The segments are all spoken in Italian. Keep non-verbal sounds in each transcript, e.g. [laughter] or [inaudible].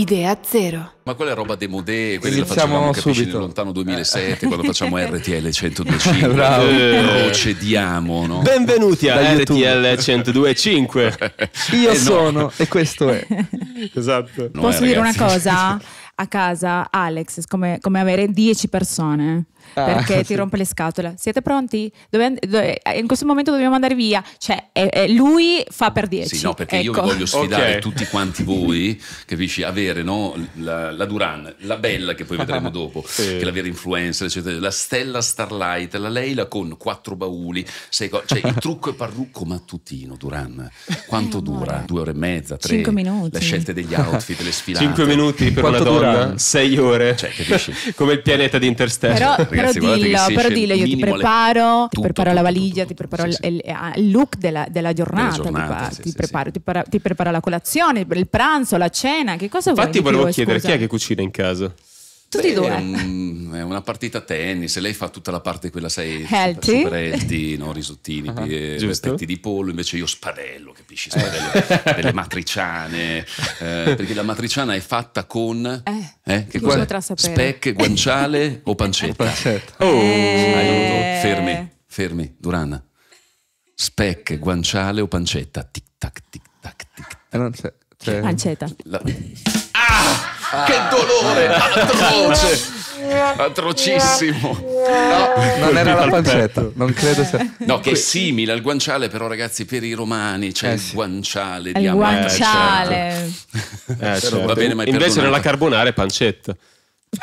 Idea zero. Ma quella è roba dei demodé, quelli Iniziamo la facevamo capisci, subito. nel lontano 2007 eh. quando facciamo [laughs] RTL 1025. Eh, bravo. Procediamo, no? Benvenuti a Da RTL YouTube. 1025. [laughs] Io Eh, no. sono e questo è. [laughs] esatto. No, Posso eh, dire una cosa? A casa, Alex, come, come avere 10 persone ah, perché [laughs] sì. ti rompe le scatole. Siete pronti? Dove, dove, eh, in questo momento dobbiamo andare via. Cioè, è, eh, è, eh, lui fa per 10. Sì, no, perché ecco. io voglio sfidare okay. tutti quanti voi, capisci? Avere no? la, la, Duran, la Bella, che poi [laughs] vedremo dopo, sì. che è la vera influencer, eccetera, la Stella Starlight, la Leila con quattro bauli, sei cioè il [laughs] trucco è parrucco mattutino, Duran. Quanto eh, dura? Amore. Due ore e mezza, tre? Cinque minuti. Le scelte degli outfit, le sfilate. Cinque minuti per Quanto una donna? Dura? Sei ore. Cioè, capisci? Come il pianeta di Interstellar. Però però dillo, però dillo io ti preparo, tutto, ti preparo tutto, la valigia, tutto, ti preparo sì, il, il, look della, della giornata, giornata ti, sì, ti, preparo, ti, preparo, ti, preparo, la colazione, il pranzo, la cena, che cosa Infatti vuoi? Infatti volevo chiedere, scusa? chi è che cucina in casa? Tutti e due. È, un, è, una partita tennis, lei fa tutta la parte quella, sai, healthy, super healthy no? risottini, uh -huh, petti di pollo, invece io spadello, capisci? Spadello per eh. le matriciane, eh, perché la matriciana è fatta con eh, eh, che cosa? spec, guanciale o pancetta? [laughs] pancetta. Eh. Oh. Eh. Fermi, fermi, Durana. Spec, guanciale o pancetta? Tic tac, tic tac, tic tac. Eh, pancetta. La... Che ah. dolore! [laughs] Atroce! [laughs] atrocissimo no, non era la pancetta non credo sia no che è simile al guanciale però ragazzi per i romani c'è eh sì. il guanciale il di guanciale eh, certo. Eh, certo. va bene ma invece perdonata. nella carbonara è pancetta [laughs]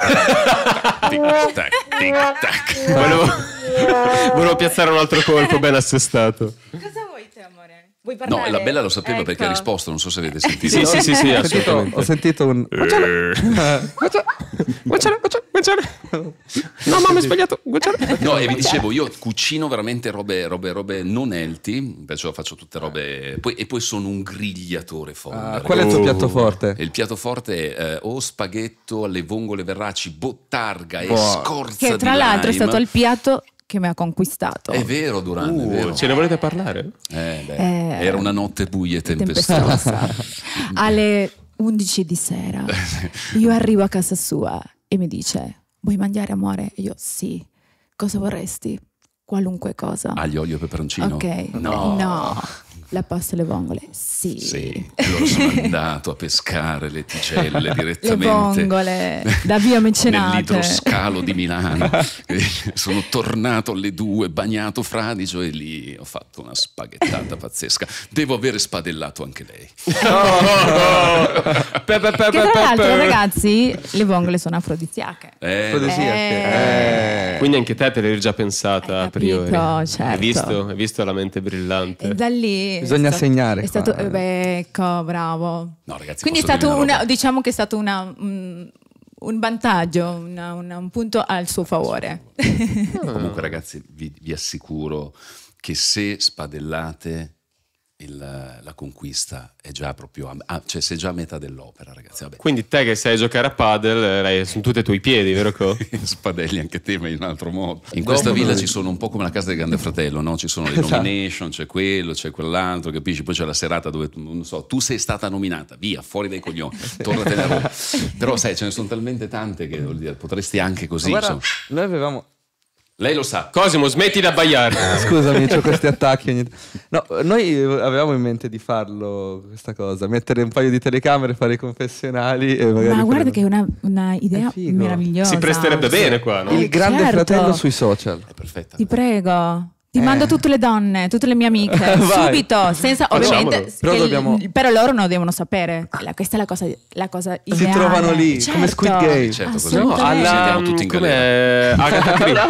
tic tac tic tac volevo, volevo piazzare un altro colpo ben assestato Vuoi parlare? No, la bella lo sapeva ecco. perché ha ecco. risposto, non so se avete sentito. sì, sì, sì, sì, [laughs] ho sentito, un... Eh. Guacciale, guacciale, guacciale, No, mamma, ho sbagliato, No, e vi dicevo, io cucino veramente robe, robe, robe non healthy, perciò faccio tutte robe... Poi, e poi sono un grigliatore forte. Ah, qual è il tuo piatto oh. forte? Il piatto forte è eh, o spaghetto alle vongole verraci, bottarga e scorza Che tra l'altro è stato il piatto che mi ha conquistato. È vero, Durante. Uh, Ce ne volete parlare? Eh, eh, era una notte buia e tempestosa. [laughs] Alle 11 di sera [laughs] io arrivo a casa sua e mi dice: Vuoi mangiare, amore? E io sì. Cosa vorresti? Qualunque cosa. Aglio, olio, peperoncino. Ok. No. no. La pasta e le vongole, sì. Sì, loro sono [laughs] andato a pescare le ticelle [laughs] direttamente. Le vongole, da via mecenate. Nell'idroscalo di Milano. [laughs] sono tornato alle due, bagnato fradicio e lì ho fatto una spaghettata pazzesca. Devo avere spadellato anche lei. Oh, pe, che tra l'altro ragazzi, le vongole sono afrodisiache. Eh, afrodisiache. Eh. eh. Quindi anche te te l'hai già pensata eh, a priori. Capito, certo. Hai visto? Hai visto la mente brillante? E da lì Bisogna stato, segnare. È stato, qua. beh, eh, ecco, bravo. No, ragazzi, Quindi è stato una, una diciamo che è stato una, un, un vantaggio, una, un punto al suo favore. Comunque ragazzi vi, vi assicuro che se spadellate il, la conquista è già proprio, ah, cioè sei già a metà dell'opera ragazzi. Vabbè. Quindi te che sai giocare a padel, eh, sono tutti i tuoi piedi, vero Co? [laughs] Spadelli anche te, ma in un altro modo. In questa villa ci sono un po' come la casa del grande fratello, no? ci sono le esatto. nomination, c'è quello, c'è quell'altro, capisci? Poi c'è la serata dove, non so, tu sei stata nominata, via, fuori dai coglioni, [laughs] tornatene a Roma. Però sai, ce ne sono talmente tante che vuol dire, potresti anche così. guarda, noi avevamo lei lo sa. Cosimo, smetti di abbaiare. [laughs] Scusami, ho questi attacchi. Ogni... No, noi avevamo in mente di farlo questa cosa, mettere un paio di telecamere, fare i confessionali Ma guarda prendere... che è una, una idea è meravigliosa. Si presterebbe sì. bene qua, no? Il grande certo. fratello sui social. È perfetta. Ti prego. Ti eh. mando tutte le donne, tutte le mie amiche, [laughs] subito, senza ovviamente... Però, il, però, loro non devono sapere, ah. la, questa è la cosa, la cosa ideale. Si trovano lì, certo. come Squid Game. Eh, certo, così no, alla, tutti in galera. Come eh, Agatha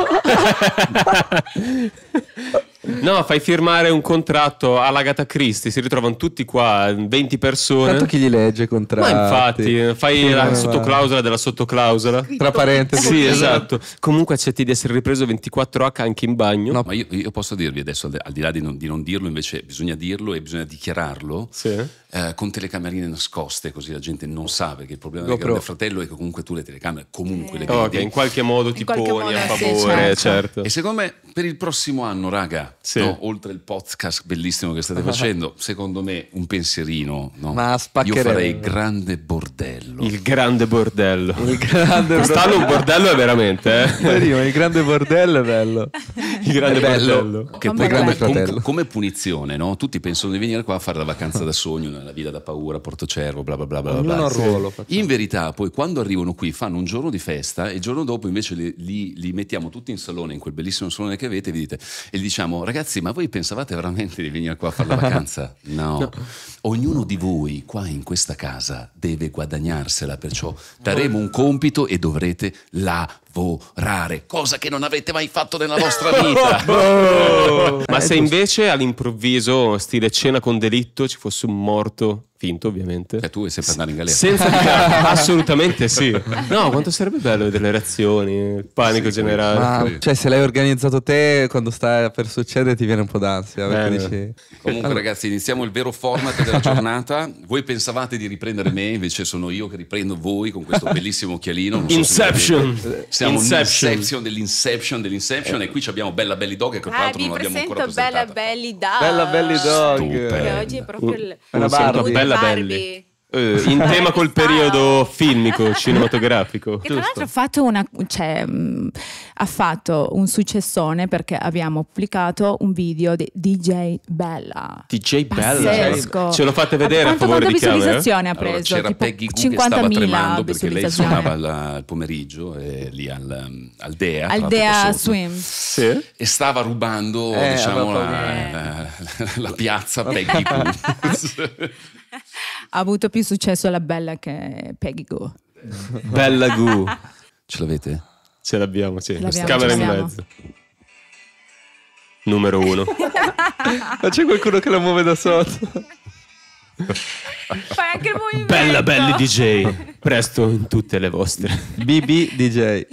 [laughs] [laughs] No, fai firmare un contratto all'Agata Christie, si ritrovano tutti qua, 20 persone. Tanto chi li legge i contratti? Ma infatti, fai la eh, sottoclausola della sottoclausola. Tra parentesi. Sì, esatto. Comunque accetti di essere ripreso 24H anche in bagno. No, ma io, io posso dirvi adesso, al di là di non, di non, dirlo, invece bisogna dirlo e bisogna dichiararlo. Sì. Eh, con telecamerine nascoste, così la gente non sa, perché il problema del Grande Fratello è che comunque tu le telecamere comunque eh. le vedi. Okay, in qualche modo ti poni a favore, sì, certo. certo. E secondo me per il prossimo anno, raga, sì. no? oltre il podcast bellissimo che state [laughs] facendo, secondo me un pensierino. No? Ma Io farei grande bordello. Il grande bordello. Il grande [laughs] Quest'anno un bordello è veramente. Eh? [laughs] il grande bordello è bello. Il grande bello. bordello. Che poi grande come, come, punizione, no? tutti pensano di venire qua a fare la vacanza da sogno, nella vita da paura, Porto Cervo, bla bla bla. bla, bla. Ruolo, in verità poi quando arrivano qui fanno un giorno di festa e il giorno dopo invece li, li, li mettiamo tutti in salone, in quel bellissimo salone che avete, e gli diciamo ragazzi ragazzi, ma voi pensavate veramente di venire qua a fare la vacanza? [laughs] No. no. Ognuno di voi qua in questa casa deve guadagnarsela, perciò daremo un compito e dovrete la lavorare, cosa che non avete mai fatto nella vostra [laughs] vita. Oh! ma se invece all'improvviso, stile cena con delitto, ci fosse un morto finto ovviamente. Cioè tu vuoi sempre andare in galera? Senza [laughs] assolutamente sì. No, quanto sarebbe bello vedere le reazioni, il panico sì, generale. Ma, cioè se l'hai organizzato te, quando sta per succedere ti viene un po' d'ansia. Dici... Comunque ragazzi, iniziamo il vero format della giornata. Voi pensavate di riprendere me, invece sono io che riprendo voi con questo bellissimo occhialino. Non so Inception! Se siamo Inception. Inception dell'Inception dell'Inception eh. e qui abbiamo Bella Belly Dog che tra ah, l'altro ah, non abbiamo ancora presentato. Bella Belly Dog. Bella Belly Dog. Che oggi è proprio il... una Barbie. Bella Barbie. Belly. Eh, in tema col periodo filmico, [laughs] cinematografico. Che tra l'altro ha fatto, una, cioè, mh, ha fatto un successone perché abbiamo pubblicato un video di DJ Bella. DJ Bella? Pazzesco. Ce lo fate vedere Quanto, a favore di Quanto eh? visualizzazione ha preso? Allora, c'era Peggy Goo che stava tremando perché lei suonava la, il pomeriggio eh, lì al, al DEA. Al DEA Swim. Sì. E stava rubando eh, diciamo, la, la, la, piazza Peggy Goo. [laughs] [laughs] ha avuto più successo la Bella che Peggy Go. [laughs] Bella Go. Ce l'avete? Ce l'abbiamo, sì. L'abbiamo, Camera in mezzo. Numero uno. [laughs] Ma c'è qualcuno che la muove da sotto? Fai anche il movimento. Bella belli DJ. Presto in tutte le vostre. BB DJ.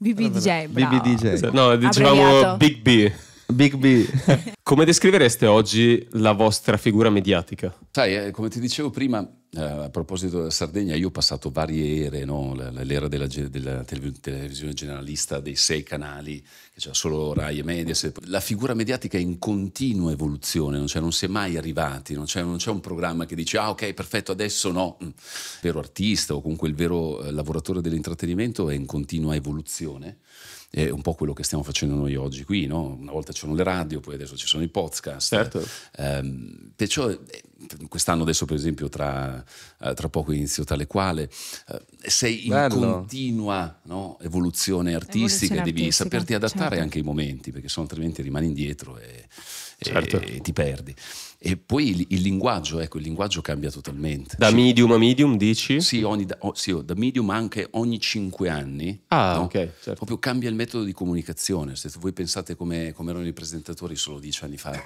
BB DJ, bravo. BB DJ. No, dicevamo Abbreviato. Big B. Big B. [laughs] come descrivereste oggi la vostra figura mediatica? Sai, eh, come ti dicevo prima, eh, a proposito della Sardegna, io ho passato varie ere, no? l'era della, della, televisione generalista, dei sei canali, che c'era solo Rai e Medias. La figura mediatica è in continua evoluzione, cioè non si è mai arrivati, non c'è, non c'è un programma che dice ah ok perfetto adesso no, mm. il vero artista o comunque il vero eh, lavoratore dell'intrattenimento è in continua evoluzione è un po' quello che stiamo facendo noi oggi qui, no? una volta c'erano le radio, poi adesso ci sono i podcast. Certo. Ehm, perciò eh, quest'anno adesso per esempio tra, eh, tra poco inizio tale quale, eh, sei in Bello. continua no, evoluzione artistica, evoluzione devi artistica, saperti adattare certo. anche ai momenti perché se no altrimenti rimani indietro e, certo. e, e ti perdi. E poi il, il, linguaggio, ecco, il linguaggio cambia totalmente. Da cioè, medium a medium, dici? Sì, ogni, da, sì, oh, da medium anche ogni 5 anni. Ah, no? ok. Certo. Proprio cambia il metodo di comunicazione. Se voi pensate come, come erano i presentatori solo 10 anni fa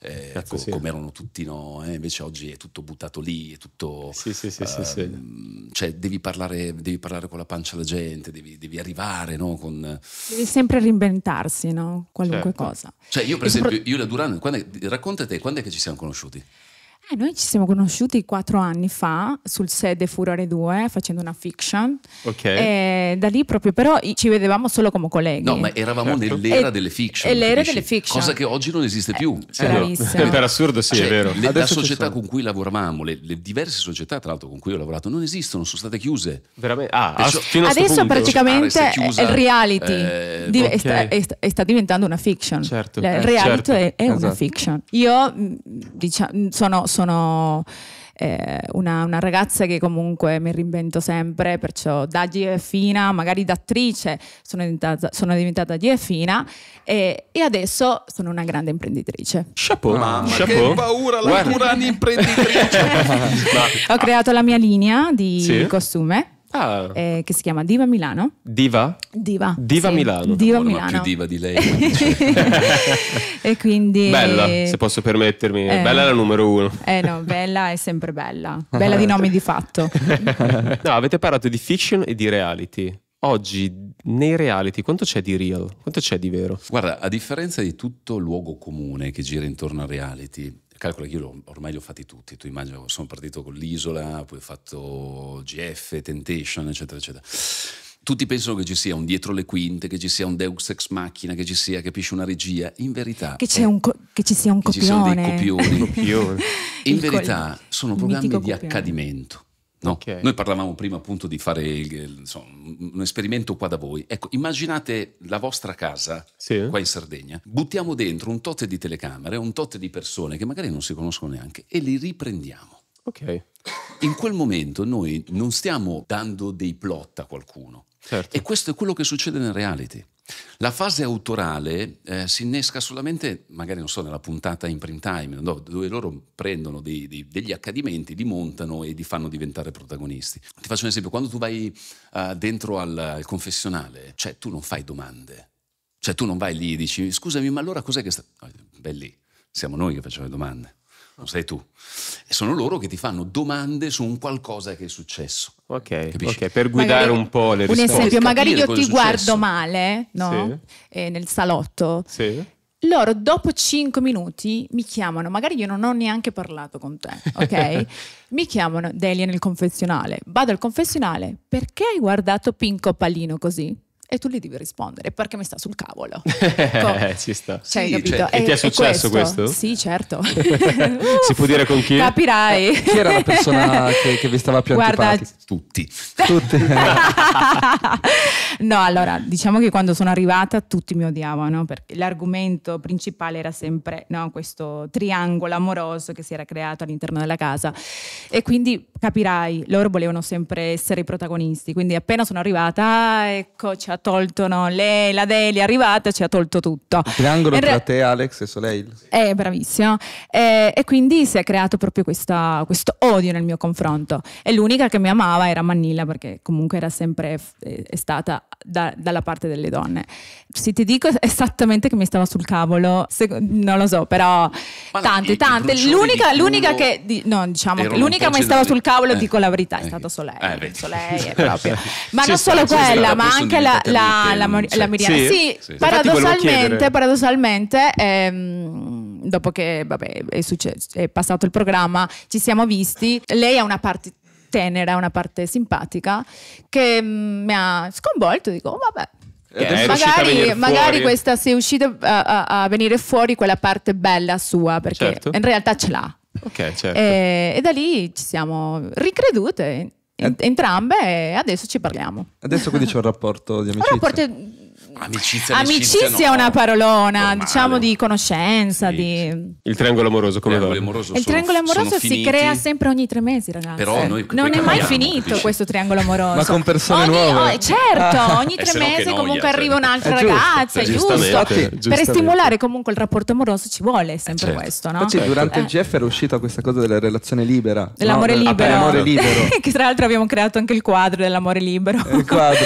eh, Cazzo, co- sì. come erano tutti no, eh? invece oggi è tutto buttato lì, è tutto... Sì, sì, sì, uh, sì ehm, Cioè devi parlare, devi parlare, con la pancia alla gente, devi, devi arrivare no, con... Devi sempre reinventarsi, no? qualunque certo. cosa. Cioè io per e esempio, pro... io la Duran, quando, raccontate quando è che ci siamo conosciuti? Eh, noi ci siamo conosciuti quattro anni fa sul sede Furore 2 facendo una fiction. Ok. E da lì proprio, però ci vedevamo solo come colleghi. No, ma eravamo certo. nell'era e, delle fiction. E l'era delle fiction. Cosa che oggi non esiste eh, più. Eh, certo. Per assurdo, sì, cioè, è vero. Le, la società con cui lavoravamo, le, le, diverse società, tra l'altro, con cui ho lavorato, non esistono, sono state chiuse. Veramente? Ah, Perciò, ah, fino adesso punto. praticamente chiusa, ah, il reality eh, di, okay. sta, è, è, sta, diventando una fiction. Certo. Il reality certo. è, è esatto. una fiction. Io diciamo, sono sono eh, una, una, ragazza che comunque mi reinvento sempre, perciò da Giefina, magari da attrice, sono diventata, sono diventata Giefina e, e, adesso sono una grande imprenditrice. Chapeau, oh, mamma, Chapeau. che paura la pura imprenditrice! [laughs] [laughs] Ho creato la mia linea di sì. costume Ah. Eh, che si chiama Diva Milano. Diva? Diva. Diva sì. Milano. Diva Milano. più diva di lei. [laughs] e quindi... Bella, se posso permettermi. Eh, bella è la numero uno. Eh no, bella è sempre bella. [laughs] Bella di nome di fatto. [laughs] no, avete parlato di fiction e di reality. Oggi nei reality quanto c'è di real? Quanto c'è di vero? Guarda, a differenza di tutto luogo comune che gira intorno al reality, calcola che io ormai li ho fatti tutti, tu immagino, sono partito con l'isola, poi ho fatto GF, Temptation, eccetera, eccetera. Tutti pensano che ci sia un dietro le quinte, che ci sia un Deus ex machina, che ci sia, capisci, una regia. In verità. Che, c'è eh, un co- che ci sia un copione. Che Ci siano dei [laughs] copioni. In verità col- sono programmi di accadimento No? Okay. Noi parlavamo prima appunto di fare il, insomma, un esperimento qua da voi. Ecco, immaginate la vostra casa sì. qua in Sardegna, buttiamo dentro un tot di telecamere, un tot di persone che magari non si conoscono neanche e li riprendiamo. Ok. In quel momento noi non stiamo dando dei plot a qualcuno, Certo. E questo è quello che succede nel reality. La fase autorale eh, si innesca solamente, magari non so, nella puntata in prime time, no? dove loro prendono dei, dei, degli accadimenti, li montano e li fanno diventare protagonisti. Ti faccio un esempio, quando tu vai uh, dentro al, al confessionale, cioè tu non fai domande, cioè tu non vai lì e dici scusami ma allora cos'è che sta... Beh lì, siamo noi che facciamo le domande non sei tu. E sono loro che ti fanno domande su un qualcosa che è successo. Ok, okay per guidare magari, un po' le risposte. Un esempio, magari io ti guardo male no? sì. eh, nel salotto. Sì loro dopo 5 minuti mi chiamano, magari io non ho neanche parlato con te, ok? [laughs] mi chiamano Delia nel confessionale, vado al confessionale, perché hai guardato Pinco Pallino così? e tu gli devi rispondere perché mi sta sul cavolo. [laughs] Ecco, eh, Ci sta. Cioè, sì, cioè, e, ti è successo questo? questo? Sì, certo. [laughs] si può dire con chi? Capirai. Eh, chi era la persona che, che vi stava più Guarda, antipatica? Tutti. [laughs] Tutti. no, allora, diciamo che quando sono arrivata tutti mi odiavano perché l'argomento principale era sempre no, questo triangolo amoroso che si era creato all'interno della casa e quindi capirai, loro volevano sempre essere i protagonisti, quindi appena sono arrivata, ecco, ciao tolto no? lei, la Delia è arrivata, ci ha tolto tutto. Il triangolo e tra te Alex e Soleil. Eh, bravissimo. Eh, e quindi si è creato proprio questa, questo odio nel mio confronto. E l'unica che mi amava era Manila perché comunque era sempre eh, è stata da, dalla parte delle donne. Se ti dico esattamente che mi stava sul cavolo, se, non lo so, però Ma tante, tante. L'unica, l'unica che, di, no, diciamo, che l'unica mi stava sul cavolo, eh. dico la verità, è eh, stata Soleil. Eh, Soleil [laughs] ma non solo quella, ma anche la, la, la, la Miriam. Sì, sì, sì. paradossalmente, paradossalmente ehm, dopo che vabbè, è, successo, è passato il programma, ci siamo visti. Lei ha una parte tenera, una parte simpatica che mm, mi ha sconvolto, dico vabbè, eh, magari, magari questa se è uscita a, a, a, venire fuori quella parte bella sua, perché certo. in realtà ce l'ha. Okay, certo. e, eh, e da lì ci siamo ricredute eh. entrambe e adesso ci parliamo. Adesso quindi c'è un rapporto di amicizia. Un rapporto Amicizia, amicizia cioè, no. è una parolona, Normale. diciamo di conoscenza. Sì. Di... Il triangolo amoroso, come va? Il triangolo amoroso si finiti. crea sempre ogni tre mesi, ragazzi. Però eh, noi, non è mai finito capisci? questo triangolo amoroso. Ma con persone ogni, nuove. Oh, certo, ah. ogni eh, tre mesi comunque cioè. arriva un'altra è ragazza, è giusto. giusto. Per stimolare comunque il rapporto amoroso ci vuole eh, sempre certo. questo. No? Cioè, durante eh. il GF era uscita questa cosa della relazione libera. Dell'amore no, del, libero. [laughs] che tra l'altro abbiamo creato anche il quadro dell'amore libero. Il quadro.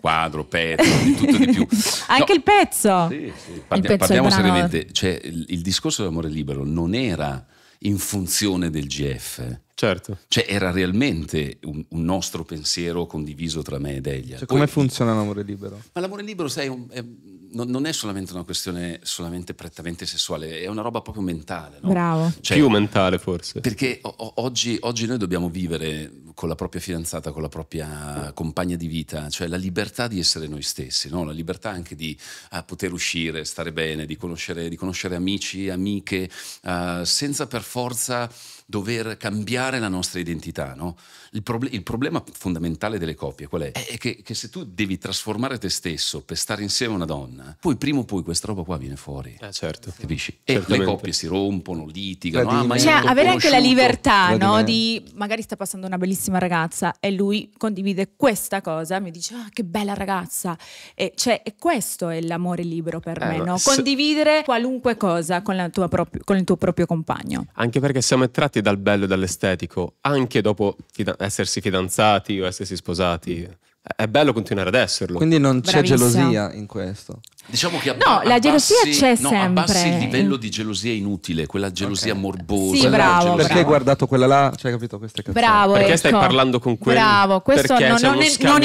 Quadro, pezzo, tutto di più. [laughs] Anche no. il pezzo. Sì, sì. Parti- il pezzo parliamo seriamente, cioè, il, il discorso dell'amore libero non era in funzione del GF. Certo. Cioè era realmente un, un, nostro pensiero condiviso tra me ed Elia. Cioè, come Poi, funziona l'amore libero? Ma l'amore libero, sai, è, non, non, è solamente una questione solamente prettamente sessuale, è una roba proprio mentale. No? Bravo. Cioè, Più mentale forse. Perché o, o, oggi, oggi, noi dobbiamo vivere con la propria fidanzata, con la propria compagna di vita, cioè la libertà di essere noi stessi, no? la libertà anche di uh, poter uscire, stare bene, di conoscere, di conoscere amici, amiche, uh, senza per forza dover cambiare la nostra identità. No? Il, proble- il, problema fondamentale delle coppie qual è? È che, che, se tu devi trasformare te stesso per stare insieme a una donna, poi prima o poi questa roba qua viene fuori. Eh, certo. Capisci? E Certamente. le coppie si rompono, litigano. Ah, cioè, avere anche la libertà no? di magari sta passando una bellissima bellissima ragazza e lui condivide questa cosa, mi dice oh, che bella ragazza e, cioè, e questo è l'amore libero per eh, me, no? condividere qualunque cosa con, proprio, con, il tuo proprio compagno. Anche perché siamo attratti dal bello e dall'estetico, anche dopo fida essersi fidanzati o essersi sposati, è bello continuare ad esserlo. Quindi non c'è gelosia in questo. Diciamo che abba- no, la abbassi, gelosia c'è no, sempre. Abbassi il livello di gelosia inutile, quella gelosia okay. morbosa. Sì, bravo, perché hai guardato quella là? Cioè, capito queste cazzate? Bravo, perché ecco. stai parlando con quello? Bravo, questo perché non, non, non esiste, non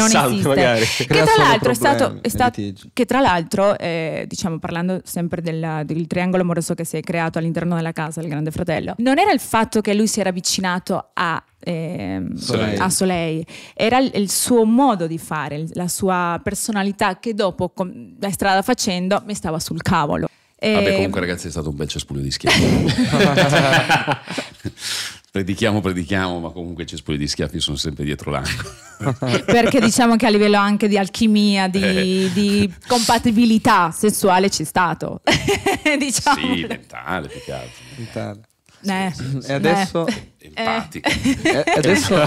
esiste. Magari. Che tra l'altro è stato, è stato che tra l'altro, eh, diciamo parlando sempre della, del triangolo amoroso che si è creato all'interno della casa del Grande Fratello, non era il fatto che lui si era avvicinato a Ehm, Soleil. a Soleil. Era il, il suo modo di fare, la sua personalità che dopo com- la strada facendo mi stava sul cavolo. E... Vabbè, comunque, ragazzi, è stato un bel cespuglio di schiaffi. [laughs] predichiamo, predichiamo, ma comunque i cespugli di schiaffi sono sempre dietro l'angolo. [laughs] Perché diciamo che a livello anche di alchimia, di, eh. di compatibilità sessuale c'è stato. [laughs] Diciamo. Sì, mentale più che altro. Mentale. Eh, e adesso... Eh. Empatica. Eh. E [laughs] adesso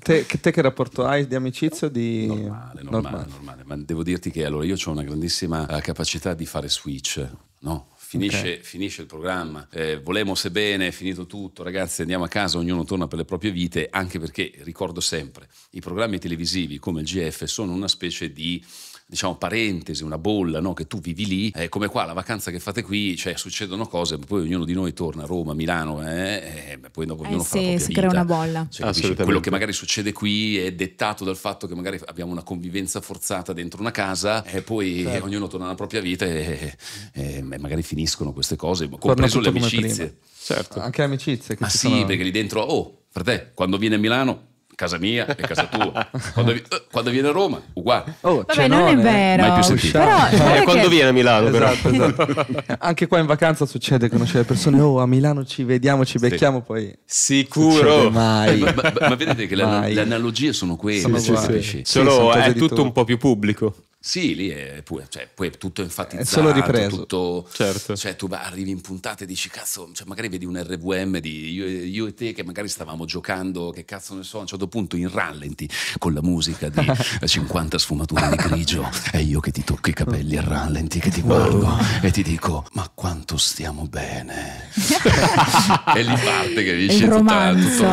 te, te, che rapporto hai di amicizia? Di... Normale, normale, normale, normale. Ma devo dirti che allora io ho una grandissima eh, capacità di fare switch, no? Finisce, okay. finisce, il programma. Eh, volemo se bene, è finito tutto, ragazzi, andiamo a casa, ognuno torna per le proprie vite, anche perché ricordo sempre, i programmi televisivi come il GF sono una specie di diciamo parentesi, una bolla no? che tu vivi lì, è come qua la vacanza che fate qui, cioè succedono cose, poi ognuno di noi torna a Roma, Milano, eh, e eh, poi dopo eh ognuno eh, fa sì, la si vita. crea una bolla. Cioè, quello che magari succede qui è dettato dal fatto che magari abbiamo una convivenza forzata dentro una casa e poi certo. ognuno torna alla propria vita e, e magari finiscono queste cose, compreso le amicizie. Certo. Anche le amicizie. Che Ma sì, sono... perché lì dentro, oh, frate, quando vieni a Milano casa mia e casa tua. quando, vi, eh, quando, viene a Roma, uguale. Oh, Vabbè, cioè, non è vero. Mai più sentito. Però, eh, quando che... viene a Milano, esatto, però. Esatto. esatto. [laughs] Anche qua in vacanza succede, conoscere persone, oh, a Milano ci vediamo, ci becchiamo, sì. poi... Sicuro! Mai. Eh, ma, ma, ma, vedete che le, le analogie sono quelle, sono sì, sì. Solo è tutto un po' più pubblico. Sì, lì è pure, cioè, poi è tutto eh, enfatizzato. È solo ripreso. Tutto, certo. Cioè, tu arrivi in puntata e dici, cazzo, cioè, magari vedi un RVM di io, io, e te che magari stavamo giocando, che cazzo ne so, a un certo punto in rallenti con la musica di 50 [laughs] sfumature di grigio e io che ti tocco i capelli a rallenti, che ti guardo e ti dico, ma quanto stiamo bene. [laughs] e lì parte che dice tutto, il romanzo.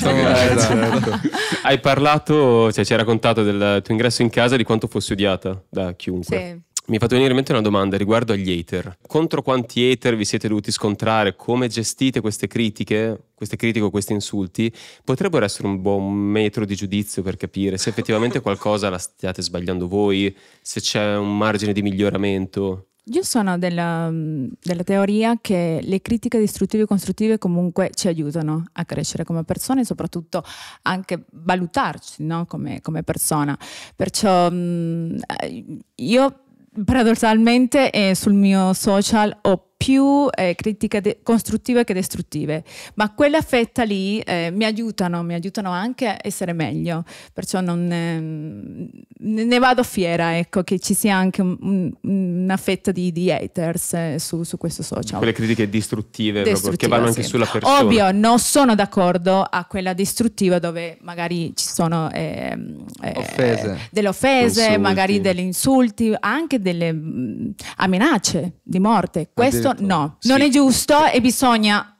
Esatto. Hai parlato, cioè ci hai raccontato del tuo ingresso in casa e di quanto fossi odiata da chiunque. Sì. Mi fate venire in mente una domanda riguardo agli hater. Contro quanti hater vi siete dovuti scontrare? Come gestite queste critiche, queste critiche o questi insulti? Potrebbero essere un buon metro di giudizio per capire se effettivamente qualcosa la stiate sbagliando voi, se c'è un margine di miglioramento. Io sono della, della, teoria che le critiche distruttive e costruttive comunque ci aiutano a crescere come persone e soprattutto anche valutarci no? come, come, persona. Perciò mm, eh, io paradossalmente eh, sul mio social ho più eh, critiche de- costruttive che distruttive, ma quella fetta lì eh, mi aiutano, mi aiutano anche a essere meglio, perciò non, eh, ne vado fiera, ecco, che ci sia anche un, una fetta di, di haters eh, su, su, questo social. Quelle critiche distruttive, distruttive proprio, che vanno sì. anche sulla persona. Ovvio, non sono d'accordo a quella distruttiva dove magari ci sono ehm, eh, offese. delle offese, insulti. magari degli insulti, anche delle mh, mm, minacce di morte. Questo giusto, no, sì. non è giusto e bisogna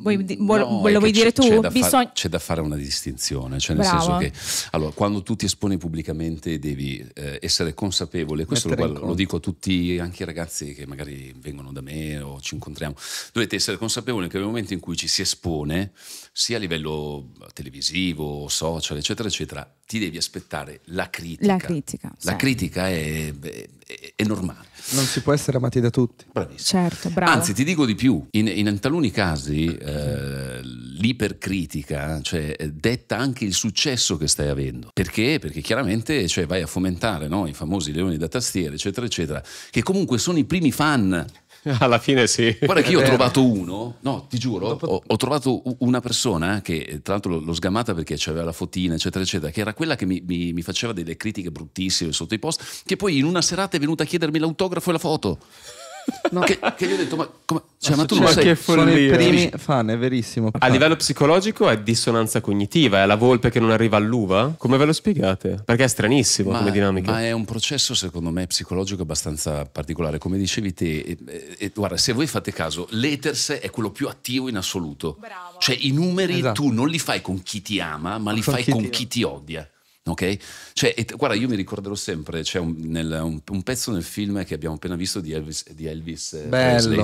Vuoi, no, lo vuoi dire tu? C'è da, Bisogna... far, c'è da, fare una distinzione, cioè nel Bravo. senso che allora, quando tu ti esponi pubblicamente devi eh, essere consapevole, questo lo, guardo, lo, dico a tutti, anche i ragazzi che magari vengono da me o ci incontriamo, dovete essere consapevoli che nel momento in cui ci si espone, sia a livello televisivo, social, eccetera, eccetera, ti devi aspettare la critica. La critica, la sì. critica è, è, è normale. Non si può essere amati da tutti. Bravissimo. Certo, bravo. Anzi, ti dico di più, in, in taluni casi eh, l'ipercritica cioè, detta anche il successo che stai avendo. Perché? Perché chiaramente cioè, vai a fomentare no? i famosi leoni da tastiera, eccetera, eccetera, che comunque sono i primi fan [laughs] Alla fine sì. Guarda che io ho eh. trovato uno, no, ti giuro, Dopo... ho, ho, trovato una persona che tra l'altro l'ho sgamata perché aveva la fotina, eccetera, eccetera, che era quella che mi, mi, mi faceva delle critiche bruttissime sotto i post, che poi in una serata è venuta a chiedermi l'autografo e la foto. No, che, che io ho detto, ma, come, cioè, ma tu non sei sono i primi fan, è verissimo. A livello psicologico è dissonanza cognitiva, è la volpe che non arriva all'uva. Come ve lo spiegate? Perché è stranissimo ma, come dinamica. Ma è un processo, secondo me, psicologico abbastanza particolare. Come dicevi te, e, e, guarda, se voi fate caso, l'Eters è quello più attivo in assoluto. Bravo. Cioè, i numeri esatto. tu non li fai con chi ti ama, ma li con fai chi con ti... chi ti odia. Ok? Cioè, et, guarda, io mi ricorderò sempre, c'è cioè un, un, un, pezzo nel film che abbiamo appena visto di Elvis, di Elvis eh, Presley,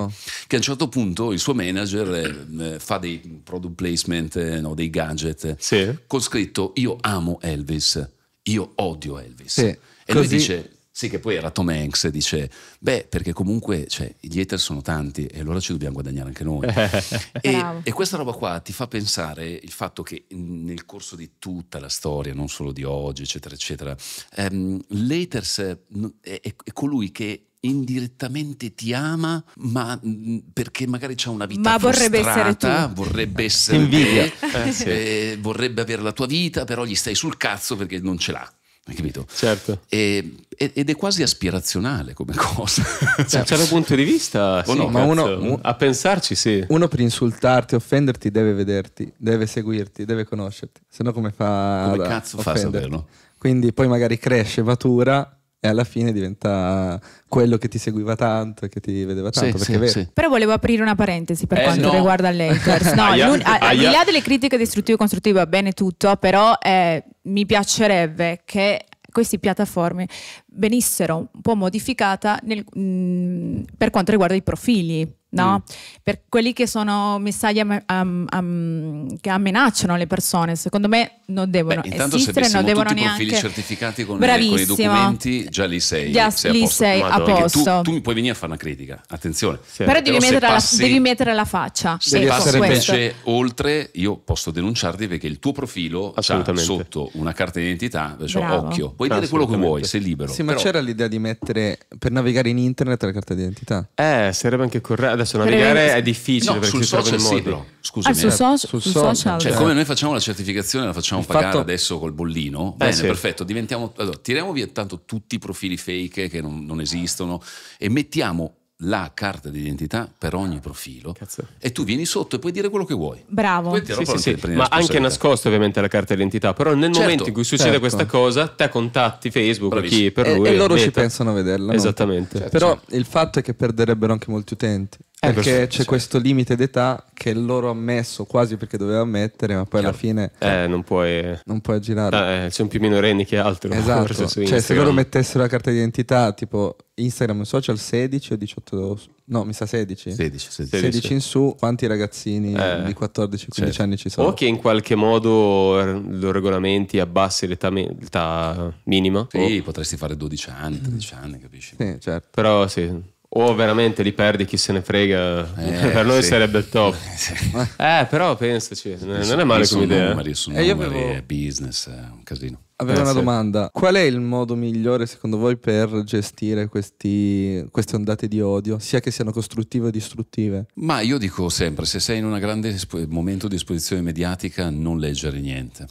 che a un certo punto il suo manager eh, eh, fa dei product placement, eh, no, dei gadget, sì. con scritto io amo Elvis, io odio Elvis. Sì. E Così... lui dice, sì, che poi era Tom Hanks, dice, beh, perché comunque cioè, gli hater sono tanti e allora ci dobbiamo guadagnare anche noi. [laughs] e, e, questa roba qua ti fa pensare il fatto che nel corso di tutta la storia, non solo di oggi, eccetera, eccetera, ehm, l'haters è, è, è colui che indirettamente ti ama, ma mm, perché magari c'è una vita ma vorrebbe essere tu. vorrebbe essere te, eh, sì. Eh, vorrebbe avere la tua vita, però gli stai sul cazzo perché non ce l'ha. Hai capito? Certo. E, ed è quasi aspirazionale come cosa. Cioè, c'è un punto di vista, [laughs] sì, no, ma uno, a pensarci sì. Uno per insultarti, offenderti deve vederti, deve seguirti, deve conoscerti. Se no come fa... Come cazzo offenderti. fa a saperlo? Quindi poi magari cresce, matura e alla fine diventa quello che ti seguiva tanto e che ti vedeva tanto. Sì, sì, sì. Però volevo aprire una parentesi per eh, quanto no. riguarda il Lakers. No, [laughs] al di là delle critiche distruttive e costruttive, va bene tutto, però eh, mi piacerebbe che queste piattaforme venissero un po' modificate mm, per quanto riguarda i profili No? Mm. Per quelli che sono messaggi am, am, am, che ammenacciano le persone, secondo me non devono Beh, esistere, non devono tutti neanche. i profili certificati con, Bravissimo. con i documenti, già lì sei, già, sei lì a posto. Sei a posto. Tu, tu, puoi venire a fare una critica, attenzione. Sì. Però, devi, Però mettere passi, la, devi, mettere la, faccia. Se ecco, passi invece oltre, io posso denunciarti perché il tuo profilo ha sotto una carta d'identità, cioè, occhio, puoi dire quello che vuoi, sei libero. Sì, ma Però... c'era l'idea di mettere per navigare in internet la carta d'identità? Eh, sarebbe anche corretto adesso navigare Pre- è difficile no, perché sul social sì, però, scusami, ah, sul, eh. so- sul, social. Cioè, come noi facciamo la certificazione, la facciamo Il pagare fatto... adesso col bollino. Eh, Bene, sì. perfetto. Diventiamo, allora, tiriamo via tanto tutti i profili fake che non, non esistono e mettiamo la carta d'identità per ogni profilo Cazzo. e tu vieni sotto e puoi dire quello che vuoi. Bravo. Sì, sì, sì. Ma anche nascosto ovviamente la carta d'identità, però nel certo, momento in cui succede certo. questa cosa, te contatti Facebook Bravissimo. chi per e, lui. E, loro meta. ci pensano a vederla. Esattamente. Certo, però il fatto è che perderebbero anche molti utenti. È ecco. perché c'è cioè. questo limite d'età che loro hanno messo quasi perché doveva ammettere, ma poi Chiaro. alla fine eh, non, puoi... non puoi girare. Eh, eh, sono più minorenni che altro. Esatto. Cioè, se loro mettessero la carta d'identità, tipo Instagram social 16 o 18, no, mi sa 16. 16, 16. 16 in su, quanti ragazzini eh, di 14-15 certo. anni ci sono? O che in qualche modo lo regolamenti abbassi l'età, me- l'età minima. Sì, o... potresti fare 12 anni, 13 anni, capisci? Sì, certo. Però sì o veramente li perdi chi se ne frega eh, per noi sì. sarebbe il top [laughs] eh, eh però pensaci non, è male come idea numeri, sono eh, numeri, avevo... business è eh, un casino avevo eh, una sì. domanda qual è il modo migliore secondo voi per gestire questi, queste ondate di odio sia che siano costruttive o distruttive ma io dico sempre se sei in un grande momento di esposizione mediatica non leggere niente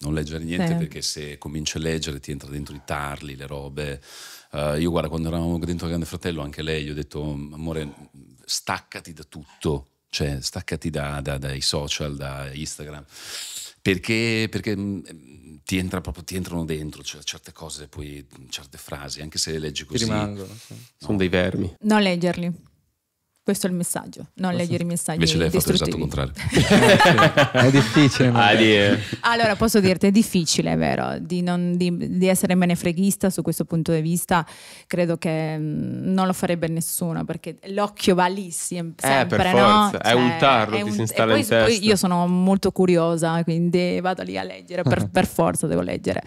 non leggere niente sì. perché se cominci a leggere ti entra dentro i tarli, le robe. Uh, io guarda, quando eravamo dentro Grande Fratello, anche lei, gli ho detto, amore, staccati da tutto, cioè staccati da, da, dai social, da Instagram, perché, perché mm, ti, entra proprio, ti, entrano dentro cioè, certe cose, poi certe frasi, anche se le leggi così. Ti rimangono, sì. no? sono dei vermi. Non leggerli. Questo è il messaggio, non Questo... leggere i messaggi. Invece lei ha fatto l'esatto contrario. [laughs] è difficile. Allora posso dirti, è difficile, è vero, di, non, di, di essere menefreghista su questo punto di vista, credo che mm, non lo farebbe nessuno, perché l'occhio va lì sempre, eh, per forza. No? Cioè, è un tarro, è un, ti si installa poi, in testa. Poi io sono molto curiosa, quindi vado lì a leggere, per, [laughs] per forza devo leggere.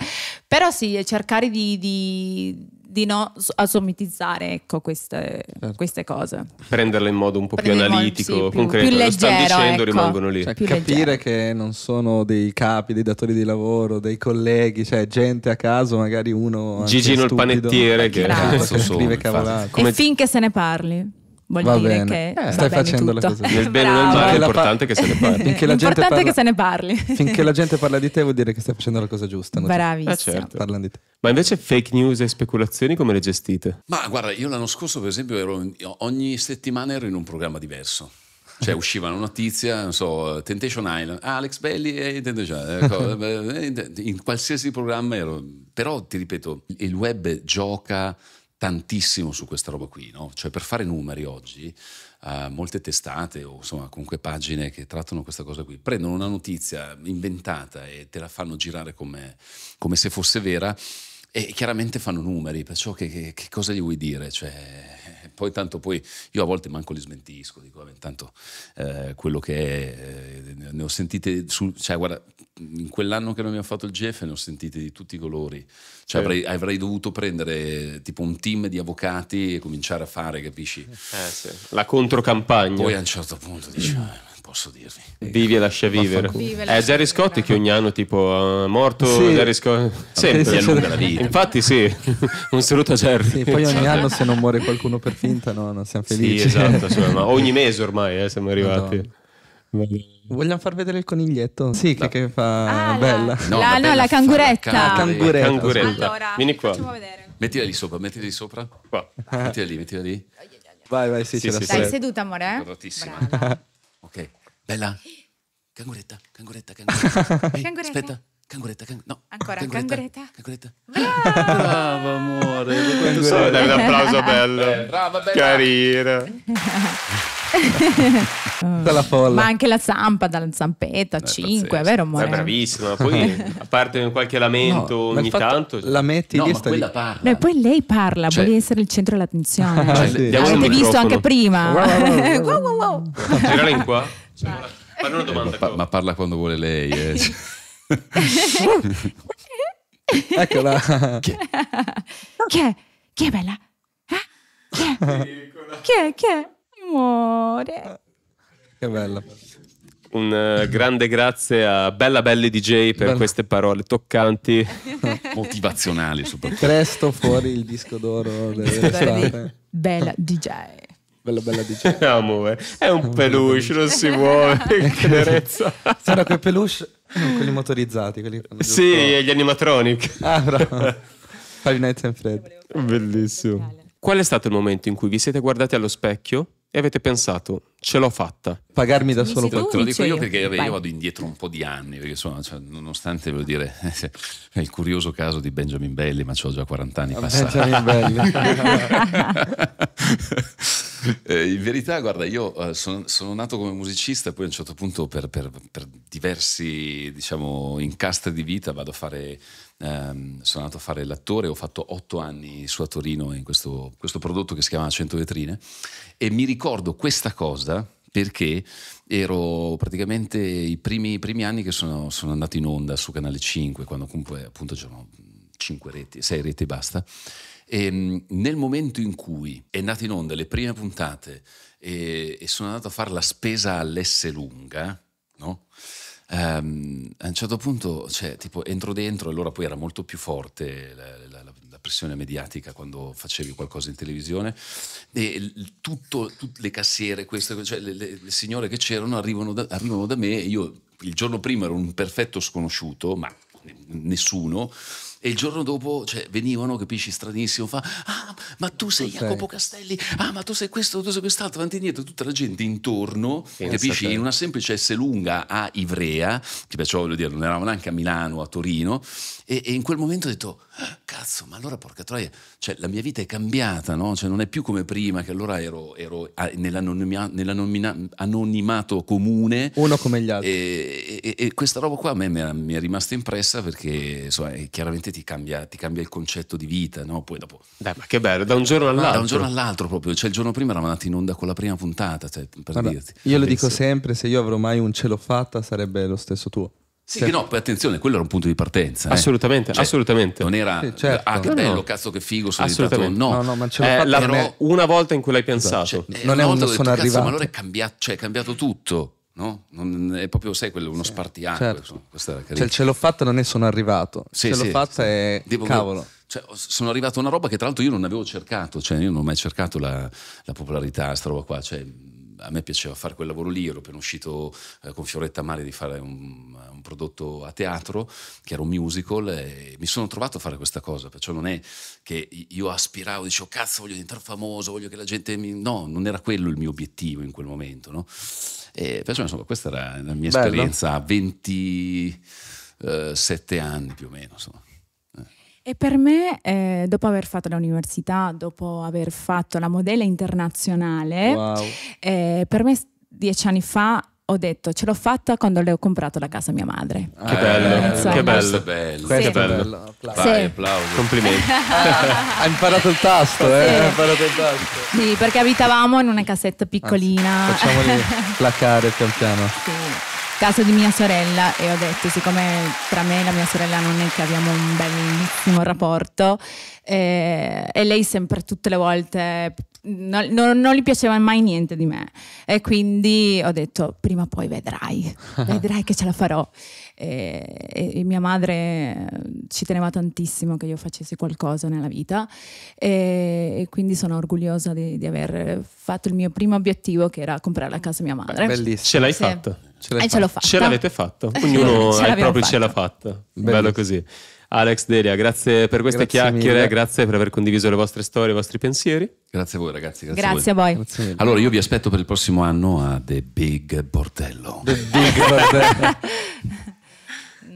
Però sì, cercare di, di di no asomitizzare ecco, queste, certo. queste, cose. Prenderle in modo un po' più Prenderemo, analitico, sì, più, concreto. Più leggero, Lo dicendo, ecco. rimangono lì. Cioè, cioè, capire leggero. che non sono dei capi, dei datori di lavoro, dei colleghi, cioè gente a caso, magari uno... Gigino stupido, il panettiere che, che, che scrive cavolate. E finché se ne parli vuol va dire bene. che eh, stai facendo tutto. le cose. Nel bene o nel male, l'importante è che se ne parli. Finché parla, che se ne parli. finché la gente parla di te vuol dire che stai facendo la cosa giusta. No? Bravissimo. Eh, certo. Parlano di te. Ma invece fake news e speculazioni come le gestite? Ma guarda, io l'anno scorso per esempio ero, ogni settimana ero in un programma diverso cioè usciva una notizia, non so, Temptation Island, Alex Belli e Temptation Island, ecco, [laughs] eh, eh, in qualsiasi programma ero, però ti ripeto, il web gioca tantissimo su questa roba qui, no? Cioè per fare numeri oggi, eh, molte testate o insomma comunque pagine che trattano questa cosa qui, prendono una notizia inventata e te la fanno girare come, come se fosse vera e chiaramente fanno numeri, perciò che, che, che cosa gli vuoi dire? Cioè, poi tanto poi io a volte manco li smentisco, dico, intanto eh, quello che è, eh, ne ho sentite, su, cioè guarda, in quell'anno che non abbiamo fatto il GF ne ho sentite di tutti i colori, cioè eh. avrei, avrei, dovuto prendere tipo un team di avvocati e cominciare a fare, capisci? Eh, sì. La controcampagna. Poi a un certo punto dici... Ah, posso dirvi. Eh, Vivi e lascia vivere. Vive, eh, lascia è Jerry Scott che ogni anno tipo è eh, morto sì. Jerry Scott. Sempre. Sì, la vita. Infatti sì, [laughs] un saluto a Jerry. Sì, poi ogni anno se non muore qualcuno per finta no, non siamo felici. Sì, esatto, cioè, ma [laughs] ogni mese ormai eh, siamo arrivati. Madonna. Vogliamo far vedere il coniglietto? Sì, no. che, che, fa ah, bella. no, la, bella no, la canguretta. La canguretta. canguretta. Allora, Vieni qua. Mettila lì sopra, mettila lì sopra. Qua. Mettila lì, mettila lì. Vai, vai, sì, sì, sì, sì. Stai seduta, amore. Eh? Bravissima. [laughs] ok. Bella. Canguretta, canguretta, canguretta. [laughs] Ehi, canguretta. Aspetta. Canguretta, can... no. Ancora, canguretta. Canguretta. canguretta. Brava, amore. Dai un applauso bello. brava, bella. Carina. [laughs] dalla folla. Ma anche la zampa, dalla zampetta, 5, eh, è vero Moreno? È bravissima, poi [laughs] a parte qualche lamento no, ogni tanto... Cioè- Lametti no, lì sta quella parla. No, poi lei parla, cioè, vuole essere il centro dell'attenzione. Cioè, sì. L'avete visto anche prima. Wow, wow, wow. wow. Girala in qua. Cioè, [laughs] Fare una domanda. Eh, ma, ma, parla quando vuole lei. Eh. [laughs] Eccola. è? Chi è bella? Eh? è? Chi è? Amore. Che bello. Un eh, grande grazie a Bella Belli DJ per Bella. queste parole toccanti, [laughs] motivazionali soprattutto. Presto fuori il disco d'oro [laughs] dell'estate. Bella DJ. Bella bella DJ. [laughs] Amore, è un peluche, non si muove, che nerezza. Sono quei peluche, quelli motorizzati. Quelli sì, giusto... gli animatronic. Ah, bravo. Five Nights and Fred. Bellissimo. Qual è stato il momento in cui vi siete guardati allo specchio e avete pensato, ce l'ho fatta. Pagarmi da solo per te. Lo dico io perché vabbè, io vado indietro un po' di anni, perché sono, cioè, nonostante, voglio dire, [laughs] è il curioso caso di Benjamin Belli, ma ho già 40 anni passati. Benjamin Belli. [laughs] Eh, in verità, guarda, io eh, sono, sono, nato come musicista, poi a un certo punto per, per, per diversi, diciamo, incastri di vita vado a fare ehm, sono andato a fare l'attore, ho fatto otto anni su a Torino in questo, questo prodotto che si chiama 100 vetrine e mi ricordo questa cosa perché ero praticamente i primi, i primi anni che sono, sono, andato in onda su Canale 5, quando comunque appunto c'erano 5 reti, 6 reti e basta. E ehm, nel momento in cui è andata in onda le prime puntate e, e sono andato a fare la spesa all'Esse Lunga, Um, a un certo punto, cioè, tipo, entro dentro, allora poi era molto più forte la, la, la pressione mediatica quando facevi qualcosa in televisione, e tutto, tutte le cassiere, queste, cioè, le, le, le, signore che c'erano arrivano da, arrivano da me, io il giorno prima ero un perfetto sconosciuto, ma nessuno, e il giorno dopo cioè, venivano, capisci, stranissimo, fa, ah, ma tu sei okay. Jacopo Castelli, ah, ma tu sei questo, tu sei quest'altro, avanti e indietro, tutta la gente intorno, Pensa capisci, in una semplice S lunga a Ivrea, che perciò voglio dire, non eravamo neanche a Milano, a Torino, e, e in quel momento ho detto cazzo, ma allora porca troia, cioè la mia vita è cambiata, no? Cioè non è più come prima, che allora ero, ero ah, nell'anonimato comune. Uno come gli altri. E, e, e questa roba qua a me mi è, rimasta impressa perché insomma, eh, chiaramente ti cambia, ti cambia, il concetto di vita, no? Poi dopo... Beh, ma che bello, da un giorno all'altro. Da un giorno all'altro proprio, cioè il giorno prima eravamo andati in onda con la prima puntata, cioè, per Vabbè, dirti. Io lo dico sempre, se io avrò mai un ce l'ho fatta sarebbe lo stesso tuo. Sì, certo. no, attenzione, quello era un punto di partenza. Eh. Assolutamente, eh. cioè, assolutamente. Non era, sì, certo. ah che bello, no. cazzo che figo, sono diventato, no. no, no ma ce eh, la, però, una volta in cui l'hai pensato. Cioè, eh, non è un sono detto, cazzo, ma allora è cambiato, cioè, è cambiato tutto. No? Non è proprio, sai, quello, uno sì, spartiacque. Certo. Cioè, ce l'ho fatta, non è sono arrivato. Sì, ce l'ho sì, fatta e Devo, cavolo. Cioè, sono arrivato a una roba che tra l'altro io non avevo cercato, cioè io non ho mai cercato la, la popolarità, sta roba qua, cioè a me piaceva fare quel lavoro lì, ero appena uscito eh, con Fioretta Mari di fare un, un, prodotto a teatro, che era un musical, e mi sono trovato a fare questa cosa, perciò non è che io aspiravo, dicevo cazzo voglio diventare famoso, voglio che la gente mi... No, non era quello il mio obiettivo in quel momento, no? E perciò insomma questa era la mia Bello. esperienza a 27 eh, anni più o meno, insomma. E per me, eh, dopo aver fatto l'università, dopo aver fatto la modella internazionale, wow. eh, per me dieci anni fa ho detto ce l'ho fatta quando le ho comprato la casa a mia madre. Ah, che bello, eh, che bello. bello. Sì. Che bello. Vai, applausi. Complimenti. Ah, [laughs] hai imparato il tasto, eh? Sì. Hai imparato il tasto. Sì, perché abitavamo in una casetta piccolina. Anzi, facciamoli placare pian piano. [laughs] Sì caso di mia sorella e ho detto, siccome tra me e la mia sorella non è che abbiamo un bellissimo rapporto, e, e lei sempre tutte le volte non, non, non, gli piaceva mai niente di me e quindi ho detto prima o poi vedrai, [laughs] vedrai che ce la farò e, e, mia madre ci teneva tantissimo che io facessi qualcosa nella vita e, e quindi sono orgogliosa di, di, aver fatto il mio primo obiettivo che era comprare la casa mia madre. Bellissimo. Ce l'hai sì. fatto? Ce, l'hai e eh, fatta. ce l'ho fatta. Ce l'avete fatto, ognuno [laughs] ha il proprio fatta. ce l'ha fatta. Bellissimo. Bello così. Alex Delia, grazie per queste grazie chiacchiere, mille. grazie per aver condiviso le vostre storie, i vostri pensieri. Grazie a voi ragazzi. Grazie, grazie a voi. A voi. Grazie allora io vi aspetto per il prossimo anno a The Big Bordello. [laughs] The Big Bordello.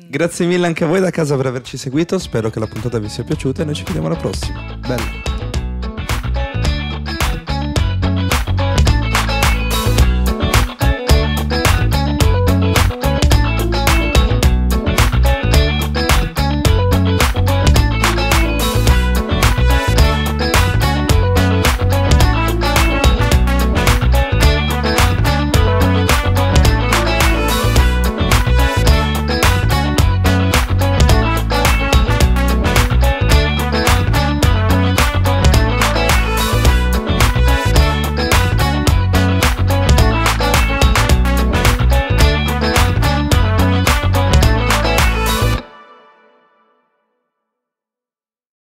grazie mille anche a voi da casa per averci seguito, spero che la puntata vi sia piaciuta e noi ci vediamo alla prossima. Bella.